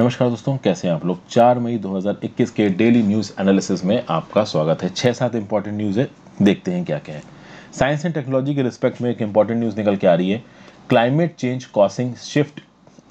नमस्कार दोस्तों कैसे हैं आप लोग 4 मई 2021 के डेली न्यूज़ एनालिसिस में आपका स्वागत है छह सात इंपॉर्टेंट न्यूज़ है देखते हैं क्या क्या है साइंस एंड टेक्नोलॉजी के रिस्पेक्ट में एक इंपॉर्टेंट न्यूज़ निकल के आ रही है climate change causing shift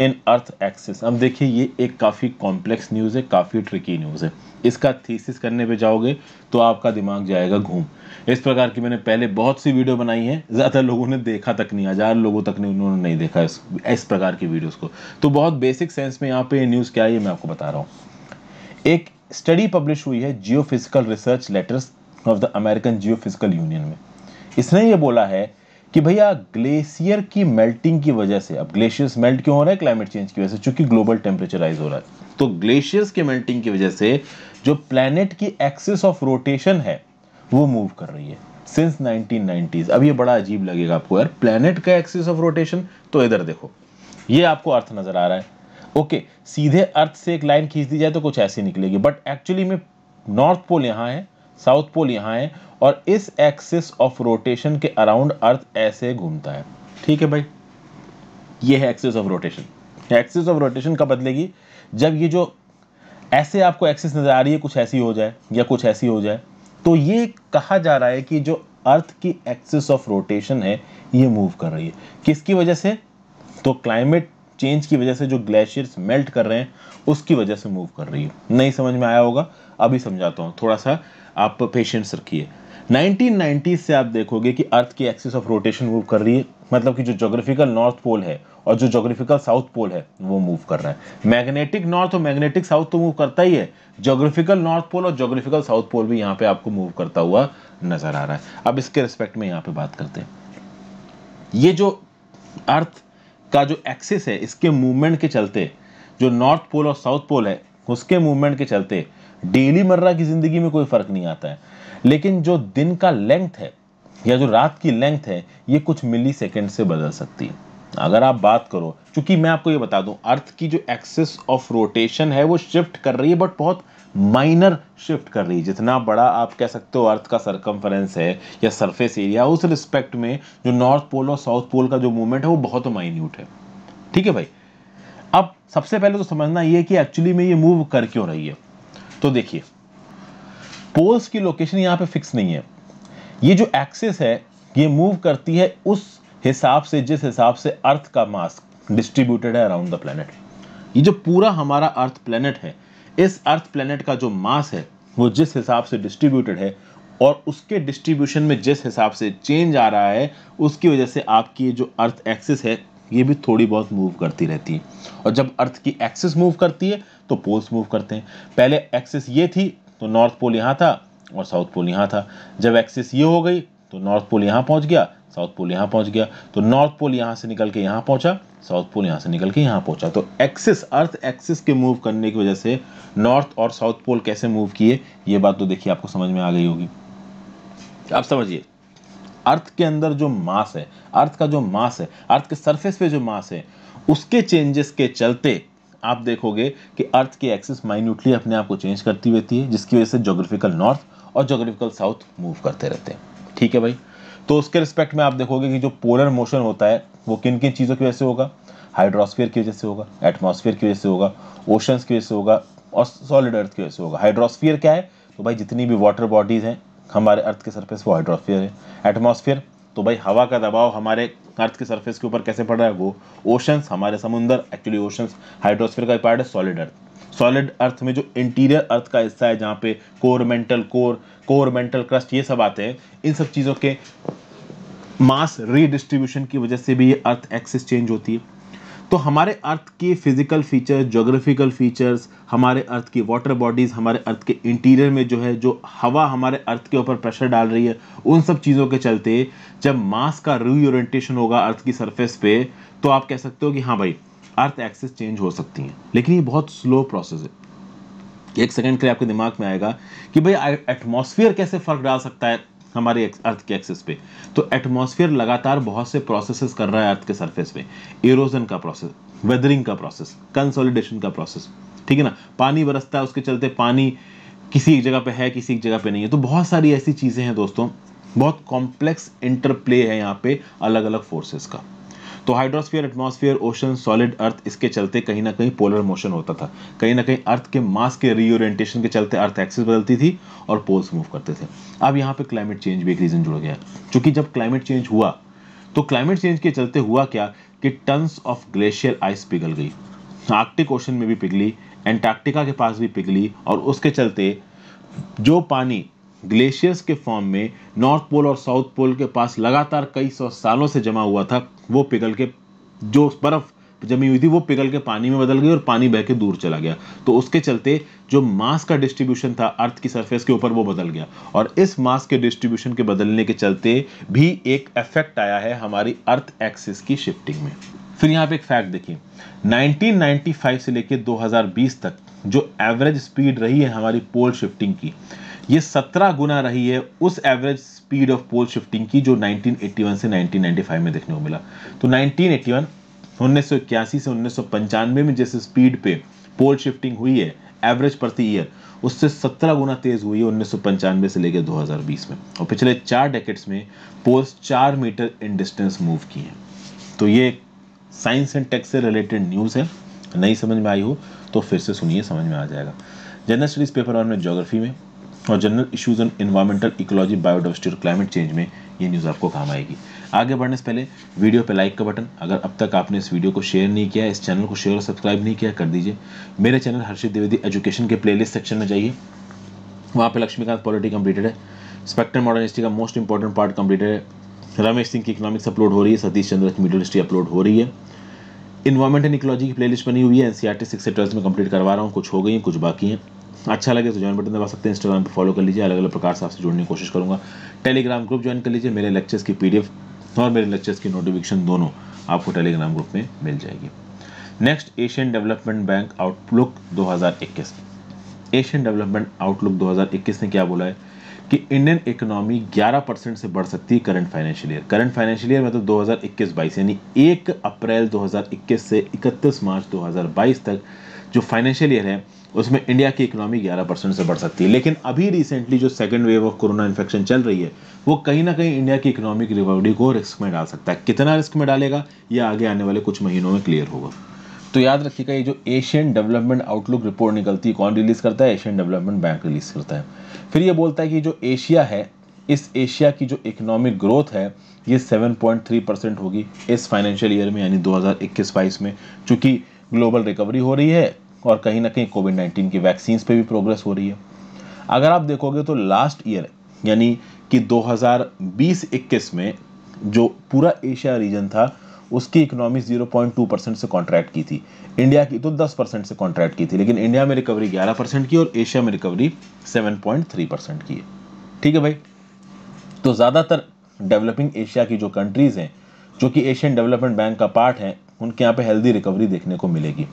in earth axis अब देखिए ये एक काफ़ी कॉम्प्लेक्स न्यूज़ है काफ़ी ट्रिकी न्यूज़ है इसका थीसिस करने पे जाओगे तो आपका दिमाग जाएगा घूम इस प्रकार की मैंने पहले बहुत सी वीडियो बनाई है ज़्यादा लोगों ने देखा तक नहीं हज़ार लोगों तक नहीं उन्होंने नहीं देखा इस, इस प्रकार की वीडियोज़ को तो बहुत बेसिक सेंस में यहाँ पर न्यूज़ क्या है मैं आपको बता रहा हूँ एक स्टडी पब्लिश हुई है geo research letters of the American geo union में इसने ये बोला है कि भैया ग्लेशियर की मेल्टिंग की वजह से अब ग्लेशियर्स मेल्ट क्यों हो रहा है क्लाइमेट चेंज की वजह से चूंकि ग्लोबल टेम्परेचराइज हो रहा है तो ग्लेशियर्स के मेल्टिंग की वजह से जो प्लेनेट की एक्सिस ऑफ रोटेशन है वो मूव कर रही है सिंस 1990s अब ये बड़ा अजीब लगेगा आपको यार प्लानट का एक्सिस ऑफ रोटेशन तो इधर देखो ये आपको अर्थ नज़र आ रहा है ओके सीधे अर्थ से एक लाइन खींच दी जाए तो कुछ ऐसी निकलेगी बट एक्चुअली में नॉर्थ पोल यहाँ है साउथ पोल यहाँ है और इस एक्सिस ऑफ रोटेशन के अराउंड अर्थ ऐसे घूमता है ठीक है भाई ये है axis of rotation axis of rotation कब बदलेगी जब ये जो ऐसे आपको एक्सिस नज़र आ रही है कुछ ऐसी हो जाए या कुछ ऐसी हो जाए तो ये कहा जा रहा है कि जो अर्थ की एक्सिस ऑफ रोटेशन है ये मूव कर रही है किसकी वजह से तो क्लाइमेट चेंज की वजह से जो ग्लेशियर्स मेल्ट कर रहे हैं उसकी वजह से मूव कर रही है नहीं समझ में आया होगा अभी समझाता हूँ थोड़ा सा आप पेशेंस रखिए 1990 से आप देखोगे कि अर्थ की एक्सिस ऑफ रोटेशन मूव कर रही है मतलब कि जो जोग्राफिकल नॉर्थ पोल है और जो जोग्राफिकल साउथ पोल है वो मूव कर रहा है मैग्नेटिक नॉर्थ और मैग्नेटिक साउथ तो मूव करता ही है जोग्राफिकल नॉर्थ पोल और जोग्राफिकल साउथ पोल भी यहाँ पे आपको मूव करता हुआ नजर आ रहा है अब इसके रिस्पेक्ट में यहाँ पे बात करते हैं ये जो अर्थ का जो एक्सिस है इसके मूवमेंट के चलते जो नॉर्थ पोल और साउथ पोल है उसके मूवमेंट के चलते डेली मर्रा की ज़िंदगी में कोई फ़र्क नहीं आता है लेकिन जो दिन का लेंथ है या जो रात की लेंथ है ये कुछ मिली सेकेंड से बदल सकती है अगर आप बात करो क्योंकि मैं आपको ये बता दूं अर्थ की जो एक्सिस ऑफ रोटेशन है वो शिफ्ट कर रही है बट बहुत माइनर शिफ्ट कर रही है जितना बड़ा आप कह सकते हो अर्थ का सरकमफरेंस है या सरफेस एरिया उस रिस्पेक्ट में जो नॉर्थ पोल और साउथ पोल का जो मूवमेंट है वो बहुत माइन्यूट है ठीक है भाई अब सबसे पहले तो समझना ये कि एक्चुअली में ये मूव कर क्यों रही है तो देखिए पोल्स की लोकेशन यहाँ पे फिक्स नहीं है ये जो एक्सिस है ये मूव करती है उस हिसाब से जिस हिसाब से अर्थ का मास डिस्ट्रीब्यूटेड है अराउंड द प्लेनेट ये जो पूरा हमारा अर्थ प्लेनेट है इस अर्थ प्लेनेट का जो मास है वो जिस हिसाब से डिस्ट्रीब्यूटेड है और उसके डिस्ट्रीब्यूशन में जिस हिसाब से चेंज आ रहा है उसकी वजह से आपकी जो अर्थ एक्सिस है ये भी थोड़ी बहुत मूव करती रहती है और जब अर्थ की एक्सिस मूव करती है तो पोल्स मूव करते हैं पहले एक्सिस ये थी तो नॉर्थ पोल यहाँ था और साउथ पोल यहाँ था जब एक्सिस ये हो गई तो नॉर्थ पोल यहाँ पहुँच गया साउथ पोल यहाँ पहुँच गया तो नॉर्थ पोल यहाँ से निकल के यहाँ पहुँचा साउथ पोल यहाँ से निकल के यहाँ पहुँचा तो एक्सिस अर्थ एक्सिस के मूव करने की वजह से नॉर्थ और साउथ पोल कैसे मूव किए ये बात तो देखिए आपको समझ में आ गई होगी आप समझिए अर्थ के अंदर जो मास है अर्थ का जो मास है अर्थ के सरफेस पे जो मास है उसके चेंजेस के चलते आप देखोगे कि अर्थ की एक्सिस माइन्यूटली अपने आप को चेंज करती रहती है जिसकी वजह से जोग्राफिकल नॉर्थ और जोग्राफिकल साउथ मूव करते रहते हैं ठीक है भाई तो उसके रिस्पेक्ट में आप देखोगे कि जो पोलर मोशन होता है वो किन किन चीज़ों की वजह से होगा हाइड्रोस्फीयर की वजह से होगा एटमोसफियर की वजह से होगा ओशंस की वजह से होगा और सॉलिड अर्थ की वजह से होगा हाइड्रोस्फीयर क्या है तो भाई जितनी भी वाटर बॉडीज़ हैं हमारे अर्थ के सरफेस वो हाइड्रोस्फीयर है एटमोसफियर तो भाई हवा का दबाव हमारे अर्थ के सरफेस के ऊपर कैसे पड़ रहा है वो ओशंस हमारे समुंदर एक्चुअली ओशंस हाइड्रोस्फीयर का पार्ट है सॉलिड अर्थ सॉलिड अर्थ में जो इंटीरियर अर्थ का हिस्सा है जहाँ पे core mantle core core mantle crust ये सब आते हैं इन सब चीज़ों के मास रीडिस्ट्रीब्यूशन की वजह से भी ये अर्थ एक्सिस चेंज होती है तो हमारे अर्थ के फिजिकल फीचर्स जोग्राफिकल फीचर्स हमारे अर्थ की वाटर बॉडीज़ हमारे अर्थ के इंटीरियर में जो है जो हवा हमारे अर्थ के ऊपर प्रेशर डाल रही है उन सब चीज़ों के चलते जब मास का रीओरियंटेशन होगा अर्थ की सरफेस पे तो आप कह सकते हो कि हाँ भाई अर्थ एक्सेस चेंज हो सकती हैं लेकिन ये बहुत स्लो प्रोसेस है एक सेकेंड के लिए आपके दिमाग में आएगा कि भाई एटमोसफियर कैसे फ़र्क डाल सकता है हमारे अर्थ के एक्सेस पे तो एटमॉस्फेयर लगातार बहुत से प्रोसेसेस कर रहा है अर्थ के सरफेस पे इरोजन का प्रोसेस वेदरिंग का प्रोसेस कंसोलिडेशन का प्रोसेस ठीक है ना पानी बरसता है उसके चलते पानी किसी एक जगह पे है किसी एक जगह पे नहीं है तो बहुत सारी ऐसी चीज़ें हैं दोस्तों बहुत कॉम्प्लेक्स इंटरप्ले है यहाँ पे अलग अलग फोर्सेस का तो hydrosphere atmosphere ocean solid earth इसके चलते कहीं ना कहीं पोलर मोशन होता था कहीं ना कहीं अर्थ के मास के रीओरियंटेशन के चलते अर्थ एक्सिस बदलती थी और पोल्स मूव करते थे अब यहाँ पे क्लाइमेट चेंज भी एक रीज़न जुड़ गया क्योंकि जब क्लाइमेट चेंज हुआ तो क्लाइमेट चेंज के चलते हुआ क्या कि टन्स ऑफ ग्लेशियर आइस पिघल गई आर्कटिक ओशन में भी पिघली एंटार्क्टिका के पास भी पिघली और उसके चलते जो पानी ग्लेशियर्स के फॉर्म में नॉर्थ पोल और साउथ पोल के पास लगातार कई सौ सालों से जमा हुआ था वो पिघल के जो बर्फ जमी हुई थी वो पिघल के पानी में बदल गई और पानी बह के दूर चला गया तो उसके चलते जो मास का डिस्ट्रीब्यूशन था अर्थ की सरफेस के ऊपर वो बदल गया और इस मास के डिस्ट्रीब्यूशन के बदलने के चलते भी एक इफेक्ट आया है हमारी अर्थ एक्सिस की शिफ्टिंग में फिर यहाँ पे एक फैक्ट देखिए 1995 से लेकर 2020 तक जो एवरेज स्पीड रही है हमारी पोल शिफ्टिंग की ये 17 गुना रही है उस average speed of pole shifting की जो 1981 से 1995 में देखने को मिला तो 1981 1981 से उन्नीस में जैसे स्पीड पे पोल शिफ्टिंग हुई है एवरेज प्रति ईयर उससे 17 गुना तेज हुई है उन्नीस से लेकर 2020 में और पिछले चार डेकेट्स में पोल्स चार मीटर इन डिस्टेंस मूव की हैं तो ये साइंस एंड टेक से रिलेटेड न्यूज़ है नहीं समझ में आई हो तो फिर से सुनिए समझ में आ जाएगा जनरल स्टडीज़ पेपर वन में ज्योग्राफी में और general issues on environmental ecology biodiversity और क्लाइमेट चेंज में ये न्यूज़ आपको काम आएगी आगे बढ़ने से पहले वीडियो पे लाइक का बटन अगर अब तक आपने इस वीडियो को शेयर नहीं किया इस चैनल को शेयर और सब्सक्राइब नहीं किया कर दीजिए मेरे चैनल हर्षित द्विवेदी एजुकेशन के प्लेलिस्ट सेक्शन में जाइए वहाँ पर लक्ष्मीकांत पॉलिटी कम्प्लीटेड है स्पेक्ट्रम मॉडर्न हिस्ट्री का मोस्ट इंपॉर्टेंट पार्ट कम्प्लीटेड है रमेश सिंह की इकोनॉमिक्स अपलोड हो रही है सतीश चंद्र की मिडिल हिस्ट्री अपलोड हो रही है इन्वायरमेंट एंड इकोलॉजी की प्लेलिस्ट बनी हुई है एनसीआरटी सिक्स e से ट्वेल्थ में कंप्लीट करवा रहा हूँ कुछ हो गई हैं कुछ बाकी हैं अच्छा लगे तो ज्वाइन बटन दबा सकते हैं इंस्टाग्राम पर फॉलो कर लीजिए अलग अलग प्रकार से आपसे जुड़ने की कोशिश करूँगा टेलीग्राम ग्रुप ज्वाइन कर लीजिए मेरे लेक्चर्स की पी और मेरे लेक्चर्स की नोटिफिकेशन दोनों आपको टेलीग्राम ग्रुप में मिल जाएगी next Asian development bank outlook 2021 Asian development outlook 2021 ने क्या बोला है कि इंडियन इकोनॉमी 11 परसेंट से बढ़ सकती है current financial year current financial year मतलब 2021-22 यानी 1 अप्रैल 2021 से 31 मार्च 2022 तक जो फाइनेंशियल ईयर है उसमें इंडिया की इकोनॉमी 11 परसेंट से बढ़ सकती है लेकिन अभी रिसेंटली जो second wave of corona infection चल रही है वो कहीं ना कहीं इंडिया की इकोनॉमिक रिकवरी को रिस्क में डाल सकता है कितना रिस्क में डालेगा यह आगे आने वाले कुछ महीनों में क्लियर होगा तो याद रखिएगा ये जो एशियन डेवलपमेंट आउटलुक रिपोर्ट निकलती है कौन रिलीज़ करता है एशियन डेवलपमेंट बैंक रिलीज़ करता है फिर ये बोलता है कि जो एशिया है इस एशिया की जो इकोनॉमिक ग्रोथ है ये 7.3 परसेंट होगी इस फाइनेंशियल ईयर में यानी 2021-22 में चूँकि ग्लोबल रिकवरी हो रही है और कहीं ना कहीं कोविड नाइन्टीन की वैक्सीन पर भी प्रोग्रेस हो रही है अगर आप देखोगे तो लास्ट ईयर यानी कि 2020-21 में जो पूरा एशिया रीजन था उसकी इकोनॉमी 0.2 परसेंट से कॉन्ट्रैक्ट की थी इंडिया की तो 10 परसेंट से कॉन्ट्रैक्ट की थी लेकिन इंडिया में रिकवरी 11 परसेंट की और एशिया में रिकवरी 7.3 परसेंट की है ठीक है भाई तो ज़्यादातर डेवलपिंग एशिया की जो कंट्रीज़ हैं जो कि एशियन डेवलपमेंट बैंक का पार्ट है उनके यहाँ पे हेल्दी रिकवरी देखने को मिलेगी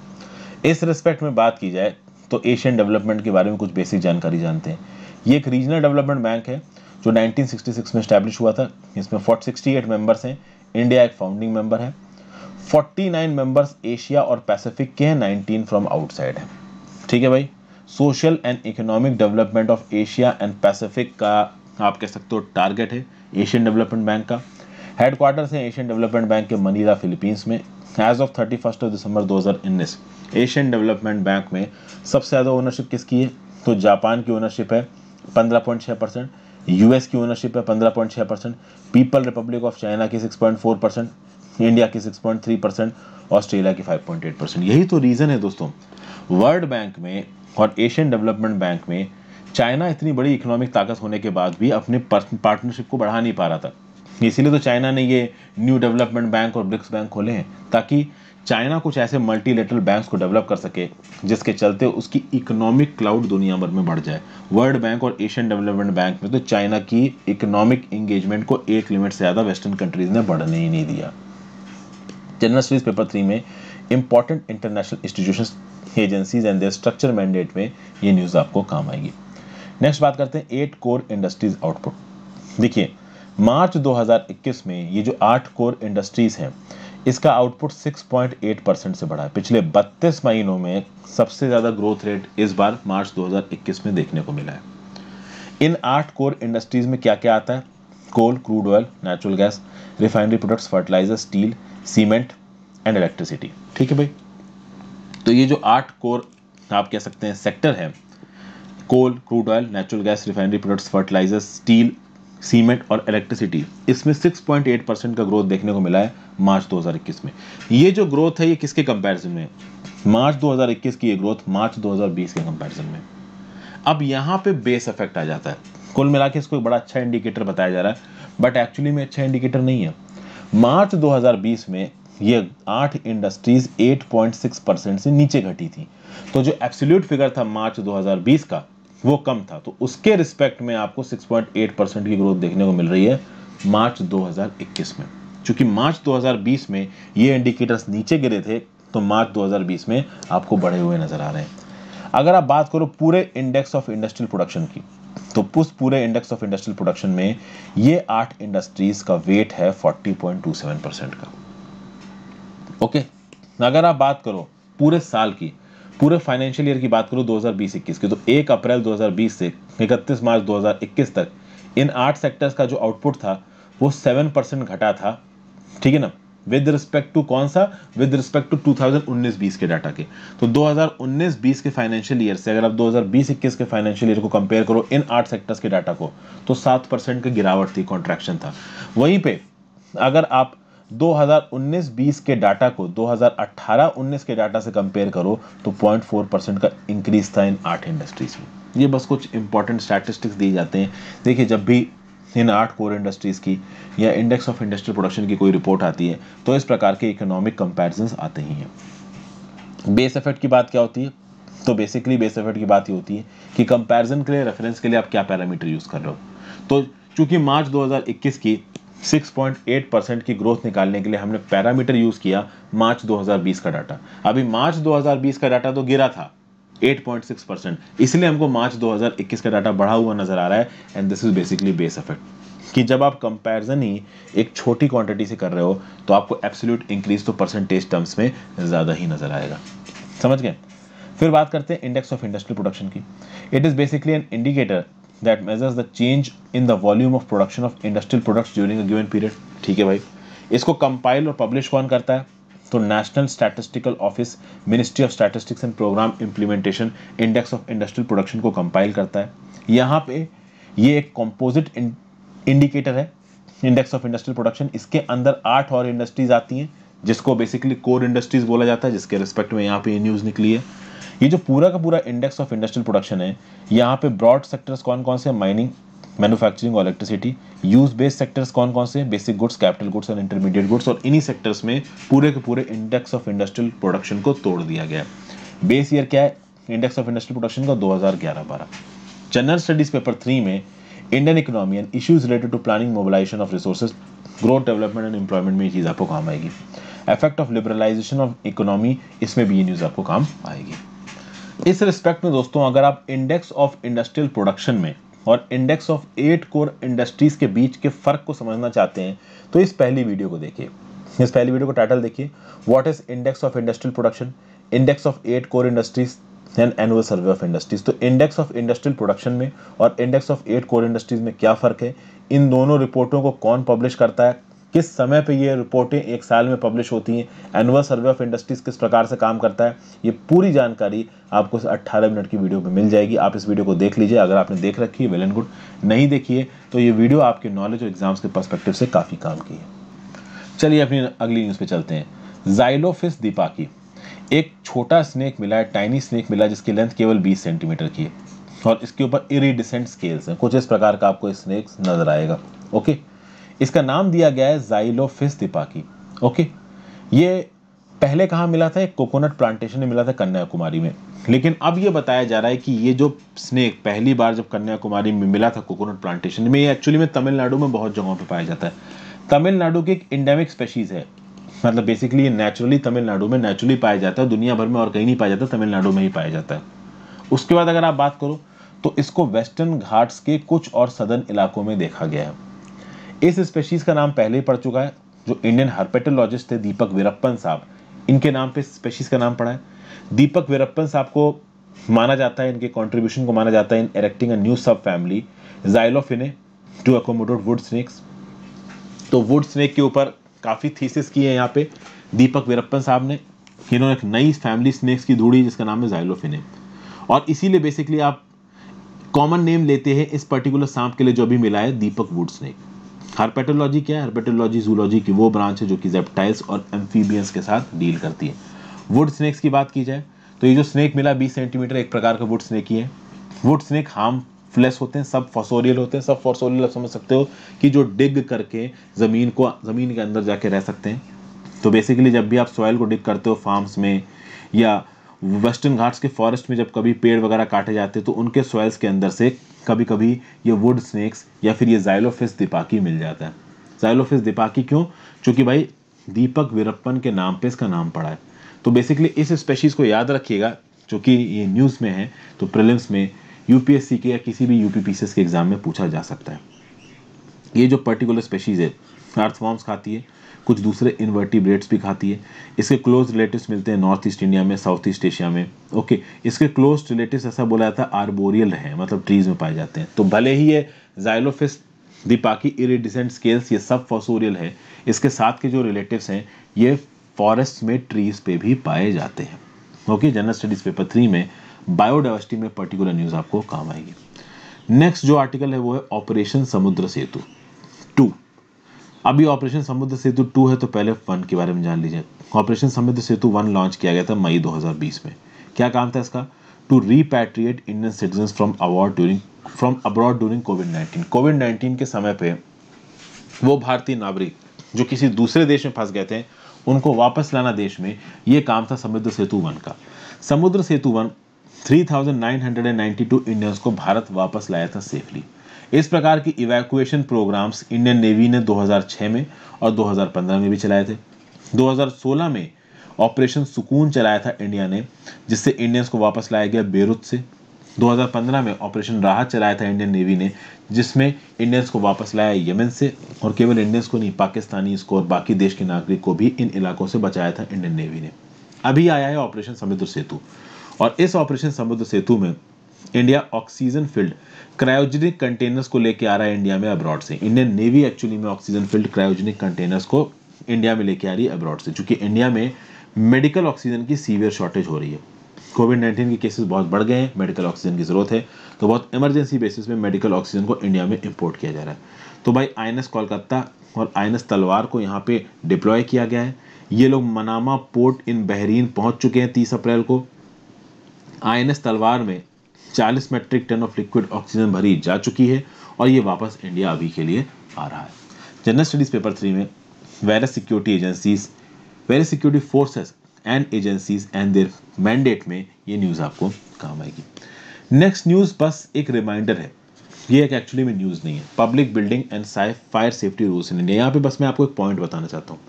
इस रिस्पेक्ट में बात की जाए तो एशियन डेवलपमेंट के बारे में कुछ बेसिक जानकारी जानते हैं ये एक रीजनल डेवलपमेंट बैंक है जो 1966 में स्टैब्लिश हुआ था इसमें 468 मेंबर्स हैं इंडिया एक फाउंडिंग मेंबर है 49 मेंबर्स एशिया और पैसिफिक के हैं 19 फ्रॉम आउटसाइड है ठीक है भाई social and economic development of Asia and Pacific का आप कह सकते हो टारगेट है एशियन डेवलपमेंट बैंक का हेडक्वार्टर्स हैं एशियन डेवलपमेंट बैंक के मनीला फिलीपींस में as of thirty first of December दो हज़ार उन्नीस एशियन डेवलपमेंट बैंक में सबसे ज़्यादा ओनरशिप किसकी है तो जापान की ओनरशिप है पंद्रह पॉइंट छः परसेंट यूएस की ओनरशिप है पंद्रह पॉइंट छः percent people republic of China की six point four percent India की six point three percent Australia की फाइव पॉइंट एट परसेंट यही तो रीज़न है दोस्तों वर्ल्ड बैंक में और एशियन डेवलपमेंट बैंक में चाइना इतनी बड़ी इकोनॉमिक ताकत होने के बाद भी अपने पार्टनरशिप को बढ़ा नहीं पा रहा था इसीलिए तो चाइना ने ये न्यू डेवलपमेंट बैंक और ब्रिक्स बैंक खोले हैं ताकि चाइना कुछ ऐसे मल्टीलेटरल बैंक्स को डेवलप कर सके जिसके चलते उसकी इकोनॉमिक क्लाउड दुनिया भर में बढ़ जाए वर्ल्ड बैंक और एशियन डेवलपमेंट बैंक में तो चाइना की इकोनॉमिक इंगेजमेंट को एक लिमिट से ज़्यादा वेस्टर्न कंट्रीज ने बढ़ने ही नहीं दिया जनरल स्टडीज पेपर थ्री में important international institution agencies and their structure mandate में ये न्यूज़ आपको काम आएगी नेक्स्ट बात करते हैं एट कोर इंडस्ट्रीज आउटपुट देखिए मार्च 2021 में ये जो आठ कोर इंडस्ट्रीज हैं इसका आउटपुट 6.8 परसेंट से बढ़ा है पिछले 32 महीनों में सबसे ज़्यादा ग्रोथ रेट इस बार मार्च 2021 में देखने को मिला है इन आठ कोर इंडस्ट्रीज में क्या क्या आता है coal crude oil natural gas refinery products fertiliser steel cement and electricity ठीक है भाई तो ये जो आठ कोर आप कह सकते हैं सेक्टर है coal crude oil natural gas refinery products fertiliser steel cement और इलेक्ट्रिसिटी इसमें 6.8 परसेंट का ग्रोथ देखने को मिला है मार्च 2021 में ये जो ग्रोथ है ये किसके कंपैरिजन में मार्च 2021 की ये ग्रोथ मार्च 2020 के कंपैरिजन में अब यहाँ पे बेस इफेक्ट आ जाता है कुल मिला के इसको एक बड़ा अच्छा इंडिकेटर बताया जा रहा है बट एक्चुअली में अच्छा इंडिकेटर नहीं है मार्च दो में ये आठ इंडस्ट्रीज एट से नीचे घटी थी तो जो एब्सोल्यूट फिगर था मार्च दो का वो कम था तो उसके रिस्पेक्ट में आपको 6.8 परसेंट की ग्रोथ देखने को मिल रही है मार्च 2021 में क्योंकि मार्च 2020 में ये इंडिकेटर्स नीचे गिरे थे तो मार्च 2020 में आपको बढ़े हुए नजर आ रहे हैं अगर आप बात करो पूरे इंडेक्स ऑफ इंडस्ट्रियल प्रोडक्शन की तो उस पूरे इंडेक्स ऑफ इंडस्ट्रियल प्रोडक्शन में ये आठ इंडस्ट्रीज का वेट है फोर्टी का ओके अगर आप बात करो पूरे साल की पूरे फाइनेंशियल ईयर की बात करूँ दो 21 की तो एक अप्रैल 2020 से इकतीस मार्च 2021 तक इन आठ सेक्टर्स का जो आउटपुट था वो सेवन परसेंट घटा था ठीक है ना विद रिस्पेक्ट टू कौन सा विद रिस्पेक्ट टू 2019-20 के डाटा के तो 2019-20 के फाइनेंशियल ईयर से अगर आप 2020-21 के फाइनेंशियल ईयर को कंपेयर करो इन आठ सेक्टर्स के डाटा को तो सात परसेंट की गिरावट थी कॉन्ट्रैक्शन था वहीं पे अगर आप 2019-20 के डाटा को 2018-19 के डाटा से कंपेयर करो तो 0.4 परसेंट का इंक्रीज था इन आठ इंडस्ट्रीज में ये बस कुछ इंपॉर्टेंट स्टैटिस्टिक्स दिए जाते हैं देखिए जब भी इन आठ कोर इंडस्ट्रीज़ की या इंडेक्स ऑफ इंडस्ट्रियल प्रोडक्शन की कोई रिपोर्ट आती है तो इस प्रकार के इकोनॉमिक कंपेरिजन आते ही हैं बेस इफेक्ट की बात क्या होती है तो बेसिकली बेस इफेक्ट की बात ये होती है कि कंपेरिजन के लिए रेफरेंस के लिए आप क्या पैरामीटर यूज़ कर रहे हो तो चूंकि मार्च 2021 की 6.8 परसेंट की ग्रोथ निकालने के लिए हमने पैरामीटर यूज किया मार्च 2020 का डाटा अभी मार्च 2020 का डाटा तो गिरा था 8.6 परसेंट इसलिए हमको मार्च 2021 का डाटा बढ़ा हुआ नजर आ रहा है and this is basically base effect कि जब आप कंपैरिजन ही एक छोटी क्वांटिटी से कर रहे हो तो आपको एब्सोल्यूट इंक्रीज तो परसेंटेज टर्म्स में ज़्यादा ही नजर आएगा समझ गए फिर बात करते हैं इंडेक्स ऑफ इंडस्ट्रियल प्रोडक्शन की it is basically an indicator that measures the change in the volume of production of industrial products during a given period ठीक है भाई इसको कंपाइल और पब्लिश कौन करता है तो national statistical office ministry of statistics and programme implementation index of industrial production को कंपाइल करता है यहाँ पे ये एक कॉम्पोजिट इंडिकेटर है इंडेक्स ऑफ इंडस्ट्रियल प्रोडक्शन इसके अंदर आठ और इंडस्ट्रीज आती हैं जिसको बेसिकली कोर इंडस्ट्रीज बोला जाता है जिसके रिस्पेक्ट में यहाँ पे न्यूज़ निकली है ये जो पूरा का पूरा इंडेक्स ऑफ इंडस्ट्रियल प्रोडक्शन है यहाँ पे ब्रॉड सेक्टर्स कौन कौन से माइनिंग मैन्युफैक्चरिंग और इलेक्ट्रिसिटी यूज बेस्ड सेक्टर्स कौन कौन से बेसिक गुड्स कैपिटल गुड्स और इंटरमीडिएट गुड्स और इन्हीं सेक्टर्स में पूरे के पूरे इंडेक्स ऑफ इंडस्ट्रियल प्रोडक्शन को तोड़ दिया गया है बेस ईयर क्या है इंडेक्स ऑफ इंडस्ट्रियल प्रोडक्शन का दो हज़ार ग्यारह बारह जनरल स्टडीज पेपर थ्री में Indian economy and issues related to planning mobilisation of resources growth development and employment में ये चीज़ आपको काम आएगी effect of liberalisation of economy इसमें भी ये न्यूज़ आपको काम आएगी इस रिस्पेक्ट में दोस्तों अगर आप इंडेक्स ऑफ इंडस्ट्रियल प्रोडक्शन में और index of eight core industries के बीच के फर्क को समझना चाहते हैं तो इस पहली वीडियो को देखिए इस पहली वीडियो को टाइटल देखिए what is index of industrial production index of eight core industries and annual survey of industries तो इंडेक्स ऑफ इंडस्ट्रियल प्रोडक्शन में और index of eight core industries में क्या फ़र्क है इन दोनों रिपोर्टों को कौन पब्लिश करता है किस समय पे ये रिपोर्टें एक साल में पब्लिश होती हैं एनुअल सर्वे ऑफ इंडस्ट्रीज किस प्रकार से काम करता है ये पूरी जानकारी आपको 18 मिनट की वीडियो में मिल जाएगी आप इस वीडियो को देख लीजिए अगर आपने देख रखी है वेल एंड गुड नहीं देखिए तो ये वीडियो आपके नॉलेज और एग्जाम्स के परस्पेक्टिव से काफ़ी काम की है चलिए अपनी अगली न्यूज़ पे चलते हैं जाइलोफिस की एक छोटा स्नेक मिला है टाइनी स्नेक मिला जिसकी लेंथ केवल बीस सेंटीमीटर की है और इसके ऊपर इरीडिसेंट स्केल्स हैं कुछ इस प्रकार का आपको स्नेक्स नजर आएगा ओके इसका नाम दिया गया है जाइलोफिस दिपाकी ओके ये पहले कहाँ मिला था कोकोनट प्लांटेशन में मिला था कन्याकुमारी में लेकिन अब ये बताया जा रहा है कि ये जो स्नेक पहली बार जब कन्याकुमारी में मिला था कोकोनट प्लांटेशन में ये एक्चुअली में तमिलनाडु में बहुत जगहों पे पाया जाता है तमिलनाडु की एक इंडेमिक स्पेशीज़ है मतलब बेसिकली ये नेचुरली तमिलनाडु में नेचुरली पाया जाता है दुनिया भर में और कहीं नहीं पाया जाता तमिलनाडु में ही पाया जाता है उसके बाद अगर आप बात करो तो इसको वेस्टर्न घाट्स के कुछ और सदर्न इलाकों में देखा गया है इस स्पेशीज का नाम पहले ही पड़ चुका है जो इंडियन हर्पेटोलॉजिस्ट थे दीपक वीरप्पन साहब इनके नाम पे स्पेशीज का नाम पड़ा है दीपक वीरप्पन साहब को माना जाता है इनके कॉन्ट्रीब्यूशन को माना जाता है in erecting a new sub family Xylophiinae to accommodate wood snakes तो वुड स्नेक के ऊपर काफ़ी थीसिस किए हैं यहाँ पे दीपक वीरप्पन साहब ने इन्होंने एक नई फैमिली स्नेक्स की धूड़ी जिसका नाम है जाइलोफिने और इसीलिए बेसिकली आप कॉमन नेम लेते हैं इस पर्टिकुलर सांप के लिए जो अभी मिला है दीपक वुड स्नेक हार्पेटोलॉजी क्या है हार्पेटोलॉजी जूलॉजी की वो ब्रांच है जो कि जेप्टाइल्स और एम्फीबियंस के साथ डील करती है वुड स्नैक्स की बात की जाए तो ये जो स्नैक मिला बीस सेंटीमीटर एक प्रकार का वुड स्नैक ही है वुड स्नैक हार्म फ्लेस होते हैं सब फॉसोरियल होते हैं सब फॉसोरियल आप समझ सकते हो कि जो डिग करके ज़मीन को ज़मीन के अंदर जाके रह सकते हैं तो बेसिकली जब भी आप सॉयल को डिग करते हो फार्म्स में या वेस्टर्न घाट्स के फॉरेस्ट में जब कभी पेड़ वगैरह काटे जाते तो उनके सॉयल्स के अंदर से कभी कभी ये वुड स्नैक्स या फिर ये जाइलोफिस दीपाकी मिल जाता है जाइलोफिस दीपाकी क्यों क्योंकि भाई दीपक वीरप्पन के नाम पे इसका नाम पड़ा है तो बेसिकली इस स्पेशीज़ को याद रखिएगा जो ये न्यूज़ में है तो प्रिलिम्स में यूपीएससी के या किसी भी यूपीपीसीएस के एग्ज़ाम में पूछा जा सकता है ये जो पर्टिकुलर स्पेशीज़ है अर्थफॉर्म्स खाती है कुछ दूसरे इन्वर्टिब्रेट्स भी खाती है इसके क्लोज रिलेटिव्स मिलते हैं नॉर्थ ईस्ट इंडिया में साउथ ईस्ट एशिया में ओके इसके क्लोज रिलेटिव्स ऐसा बोला जाता है आर्बोरियल है मतलब ट्रीज में पाए जाते हैं तो भले ही ये जाइलोफिस दीपाकी इरिडिसेंट स्केल्स ये सब फॉसोरियल है इसके साथ के जो रिलेटिव्स हैं ये फॉरेस्ट में ट्रीज पे भी पाए जाते हैं okay general studies paper three में बायोडाइवर्सिटी में पर्टिकुलर न्यूज़ आपको काम आएगी नेक्स्ट जो आर्टिकल है वो है ऑपरेशन समुद्र सेतु अभी ऑपरेशन समुद्र सेतु टू है तो पहले वन के बारे में जान लीजिए ऑपरेशन समुद्र सेतु वन लॉन्च किया गया था मई 2020 में क्या काम था इसका to repatriate Indian citizen from abroad during from abroad during covid nineteen covid nineteen के समय पे वो भारतीय नागरिक जो किसी दूसरे देश में फंस गए थे उनको वापस लाना देश में ये काम था समुद्र सेतु वन का समुद्र सेतु वन 3,992 इंडियंस को भारत वापस लाया था सेफली इस प्रकार की इवैक्यूएशन प्रोग्राम्स इंडियन नेवी ने 2006 में और 2015 में भी चलाए थे 2016 में ऑपरेशन सुकून चलाया था इंडिया ने जिससे इंडियंस को वापस लाया गया बेरुत से 2015 में ऑपरेशन राहत चलाया था इंडियन नेवी ने जिसमें इंडियंस को वापस लाया यमन से और केवल इंडियंस को नहीं पाकिस्तानी और बाकी देश के नागरिक को भी इन इलाकों से बचाया था इंडियन नेवी ने अभी आया है ऑपरेशन समुद्र सेतु और इस ऑपरेशन समुद्र सेतु में India oxygen filled cryogenic containers को लेके आ रहा है इंडिया में अब्रॉड से इंडियन नेवी एक्चुअली में ऑक्सीजन फील्ड क्रायोजेनिक कंटेनर्स को इंडिया में लेके आ रही है अब्रॉड से चूंकि इंडिया में मेडिकल ऑक्सीजन की सीवियर शॉर्टेज हो रही है कोविड नाइन्टीन के केसेस बहुत बढ़ गए हैं मेडिकल ऑक्सीजन की ज़रूरत है तो बहुत इमरजेंसी बेसिस में मेडिकल ऑक्सीजन को इंडिया में इम्पोर्ट किया जा रहा है तो भाई आई कोलकाता और आई तलवार को यहाँ पे डिप्लॉय किया गया है ये लोग मनामा पोर्ट इन बहरीन पहुँच चुके हैं तीस अप्रैल को आई तलवार में 40 metric ton of liquid oxygen भरी जा चुकी है और ये वापस इंडिया अभी के लिए आ रहा है जनरल स्टडीज पेपर थ्री में various security agencies various security forces and agencies and their mandate में ये न्यूज़ आपको काम आएगी नेक्स्ट न्यूज़ बस एक रिमाइंडर है ये एक एक्चुअली में न्यूज़ नहीं है public building and fire safety rules in India यहाँ पे बस मैं आपको एक पॉइंट बताना चाहता हूँ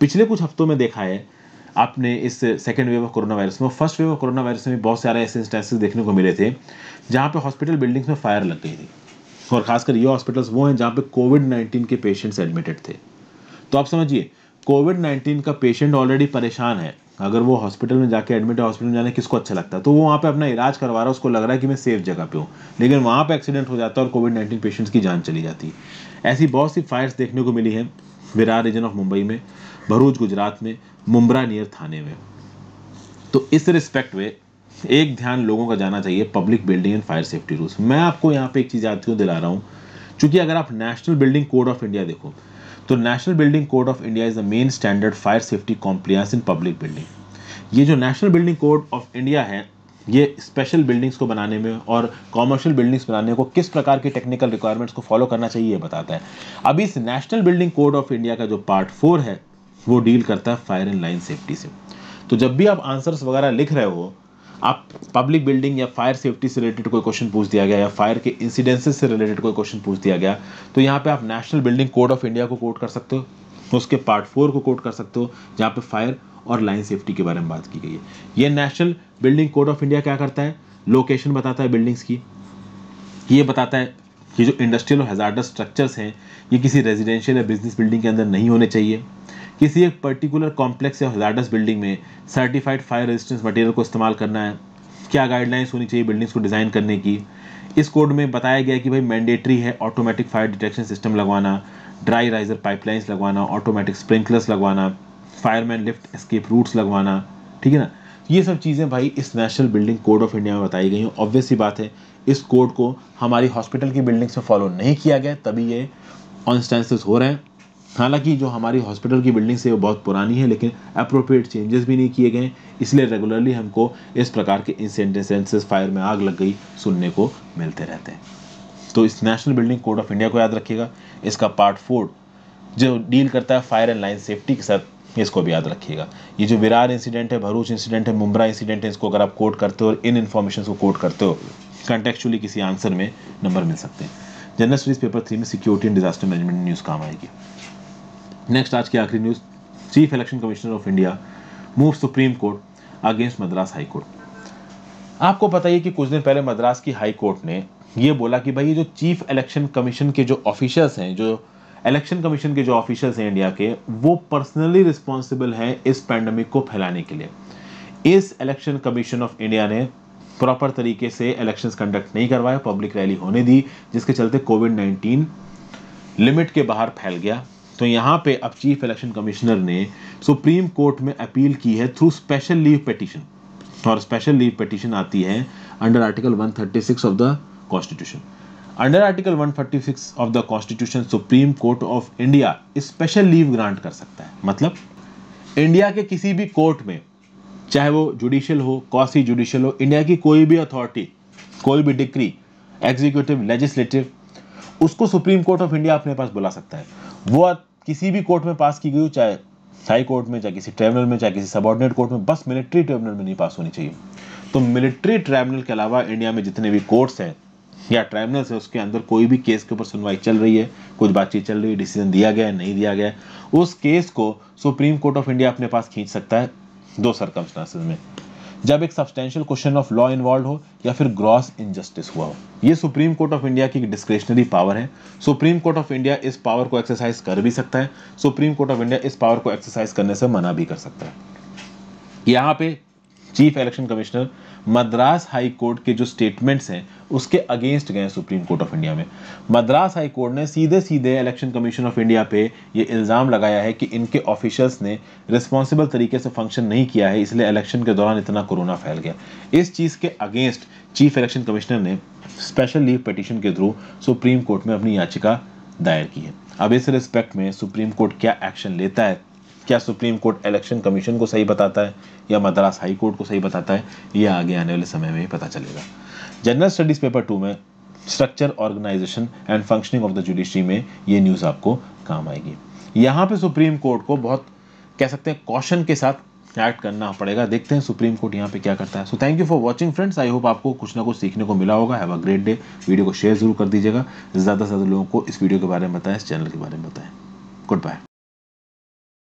पिछले कुछ हफ्तों में देखा है आपने इस second wave of corona virus में first wave of corona virus में भी बहुत सारे ऐसे इंस्टेंसेस देखने को मिले थे जहाँ पे हॉस्पिटल बिल्डिंग्स में फायर लग गई थी और खासकर ये हॉस्पिटल्स वो हैं जहाँ पे कोविड नाइन्टीन के पेशेंट्स एडमिटेड थे तो आप समझिए कोविड नाइन्टीन का पेशेंट ऑलरेडी परेशान है अगर वो हॉस्पिटल में जाके एडमिट है हॉस्पिटल में जाने किसको अच्छा लगता है तो वो वहाँ पे अपना इलाज करवा रहा है उसको लग रहा है कि मैं सेफ जगह पे हूँ लेकिन वहाँ पे एक्सीडेंट हो जाता है और कोविड नाइन्टीन पेशेंट्स की जान चली जाती है ऐसी बहुत सी फायर्स देखने को मिली है विरार रीजन ऑफ मुंबई में भरूच गुजरात में मुम्बरा नियर थाने में तो इस रिस्पेक्ट में एक ध्यान लोगों का जाना चाहिए public building and fire safety rules मैं आपको यहाँ पे एक चीज़ आती हूँ दिला रहा हूँ क्योंकि अगर आप national building code of India देखो तो national building code of India is the main standard fire safety compliance in public building ये जो national building code of India है ये स्पेशल बिल्डिंग्स को बनाने में और कॉमर्शियल बिल्डिंग्स बनाने को किस प्रकार के टेक्निकल रिक्वायरमेंट्स को फॉलो करना चाहिए ये बताता है अभी इस national building code of India का जो पार्ट फोर है वो डील करता है फायर एंड लाइन सेफ्टी से तो जब भी आप आंसर्स वगैरह लिख रहे हो आप पब्लिक बिल्डिंग या फायर सेफ्टी से रिलेटेड कोई क्वेश्चन पूछ दिया गया या फायर के इंसिडेंसेस से रिलेटेड कोई क्वेश्चन पूछ दिया गया तो यहाँ पे आप national building code of India को कोट कर सकते हो उसके पार्ट फोर को कोट कर सकते हो जहाँ पे फायर और लाइन सेफ्टी के बारे में बात की गई है ये national building code of India क्या करता है लोकेशन बताता है बिल्डिंग्स की ये बताता है कि जो इंडस्ट्रियल और हजार्डस स्ट्रक्चर्स हैं ये किसी रेजिडेंशियल या बिजनेस बिल्डिंग के अंदर नहीं होने चाहिए किसी एक पर्टिकुलर कॉम्प्लेक्स या हजारडस बिल्डिंग में सर्टिफाइड फायर रेजिस्टेंस मटेरियल को इस्तेमाल करना है क्या गाइडलाइंस होनी चाहिए बिल्डिंग्स को डिज़ाइन करने की इस कोड में बताया गया कि भाई मैंडेटरी है ऑटोमेटिक फायर डिटेक्शन सिस्टम लगवाना ड्राई राइजर पाइपलाइंस लगवाना ऑटोमेटिक स्प्रिंकलर्स लगवाना फायरमैन लिफ्ट एस्केप रूट्स लगवाना ठीक है ना ये सब चीज़ें भाई इस national building code of India में बताई गई हैं ऑब्वियस ही बात है इस कोड को हमारी हॉस्पिटल की बिल्डिंग्स में फॉलो नहीं किया गया तभी ये ऑनस्टेंसेस हो रहे हैं हालांकि जो हमारी हॉस्पिटल की बिल्डिंग्स है वो बहुत पुरानी है लेकिन अप्रोप्रिएट चेंजेस भी नहीं किए गए इसलिए रेगुलरली हमको इस प्रकार के इंसेंटेंसेंसेस फायर में आग लग गई सुनने को मिलते रहते हैं तो इस national building code of India को याद रखिएगा इसका पार्ट फोर जो डील करता है फायर एंड लाइन सेफ्टी के साथ इसको भी याद रखिएगा ये जो विरार इंसिडेंट है भरूच इंसिडेंट है मुमरा इंसिडेंट है इसको अगर आप कोट करते हो और इन इन्फॉर्मेशन को कोट करते हो कंटेक्चुअली किसी आंसर में नंबर मिल सकते हैं जनरल स्टडीज पेपर थ्री में security and disaster management news काम आएगी नेक्स्ट आज की आखिरी news chief election commissioner of India move supreme court against Madras high court आपको पता है कि कुछ दिन पहले मद्रास की हाई कोर्ट ने ये बोला कि भाई ये जो चीफ इलेक्शन कमीशन के जो ऑफिशर्स हैं जो इलेक्शन कमीशन के जो ऑफिशर्स हैं इंडिया के वो पर्सनली रिस्पॉन्सिबल हैं इस पैंडमिक को फैलाने के लिए इस इलेक्शन कमीशन ऑफ इंडिया ने प्रॉपर तरीके से इलेक्शंस कंडक्ट नहीं करवाया पब्लिक रैली होने दी जिसके चलते कोविड 19 लिमिट के बाहर फैल गया तो यहाँ पे अब चीफ इलेक्शन कमिश्नर ने सुप्रीम कोर्ट में अपील की है थ्रू स्पेशल लीव पटिशन और स्पेशल लीव पटिशन आती है under article 136 of the constitution under article 136 of the constitution supreme court of India special leave grant कर सकता है मतलब इंडिया के किसी भी कोर्ट में चाहे वो जुडिशियल हो कॉसी जुडिशियल हो इंडिया की कोई भी अथॉरिटी कोई भी डिक्री एग्जीक्यूटिव लेजिस्लेटिव उसको सुप्रीम कोर्ट ऑफ इंडिया अपने पास बुला सकता है वो किसी भी कोर्ट में पास की गई हो चाहे हाई कोर्ट में चाहे किसी ट्राइब्यूनल में चाहे किसी सबॉर्डिनेट कोर्ट में बस मिलिट्री ट्राइब्यूनल में नहीं पास होनी चाहिए तो मिलिट्री ट्राइब्यूनल के अलावा इंडिया में जितने भी कोर्ट्स हैं या ट्राइब्यूनल्स है उसके अंदर कोई भी केस के ऊपर सुनवाई चल रही है कुछ बातचीत चल रही है डिसीजन दिया गया है नहीं दिया गया उस केस को सुप्रीम कोर्ट ऑफ इंडिया अपने पास खींच सकता है दो सरकमस्टांसिस में जब एक substantial question of law involve हो या फिर ग्रॉस इनजस्टिस हुआ हो ये सुप्रीम कोर्ट ऑफ इंडिया की डिस्क्रिशनरी पावर है सुप्रीम कोर्ट ऑफ इंडिया इस पावर को एक्सरसाइज कर भी सकता है सुप्रीम कोर्ट ऑफ इंडिया इस पावर को एक्सरसाइज करने से मना भी कर सकता है यहाँ पे chief election commissioner Madras high court के जो स्टेटमेंट्स हैं उसके अगेंस्ट गए सुप्रीम कोर्ट ऑफ इंडिया में मद्रास हाई कोर्ट ने सीधे सीधे इलेक्शन कमीशन ऑफ इंडिया पे ये इल्ज़ाम लगाया है कि इनके ऑफिशल्स ने रिस्पॉन्सिबल तरीके से फंक्शन नहीं किया है इसलिए इलेक्शन के दौरान इतना कोरोना फैल गया इस चीज़ के अगेंस्ट चीफ इलेक्शन कमिश्नर ने स्पेशल लीव पटिशन के थ्रू सुप्रीम कोर्ट में अपनी याचिका दायर की है अब इस रिस्पेक्ट में सुप्रीम कोर्ट क्या एक्शन लेता है क्या सुप्रीम कोर्ट इलेक्शन कमीशन को सही बताता है या मद्रास हाई कोर्ट को सही बताता है यह आगे आने वाले समय में ही पता चलेगा जनरल स्टडीज पेपर टू में structure organisation and functioning of the judiciary में ये न्यूज़ आपको काम आएगी यहाँ पे सुप्रीम कोर्ट को बहुत कह सकते हैं कॉशन के साथ एक्ट करना पड़ेगा देखते हैं सुप्रीम कोर्ट यहाँ पे क्या करता है so thank you for watching friends I hope आपको कुछ ना कुछ सीखने को मिला होगा have a great day video को शेयर जरूर कर दीजिएगा ज़्यादा से ज़्यादा लोगों को इस वीडियो के बारे में बताएं इस चैनल के बारे में बताएं गुड बाय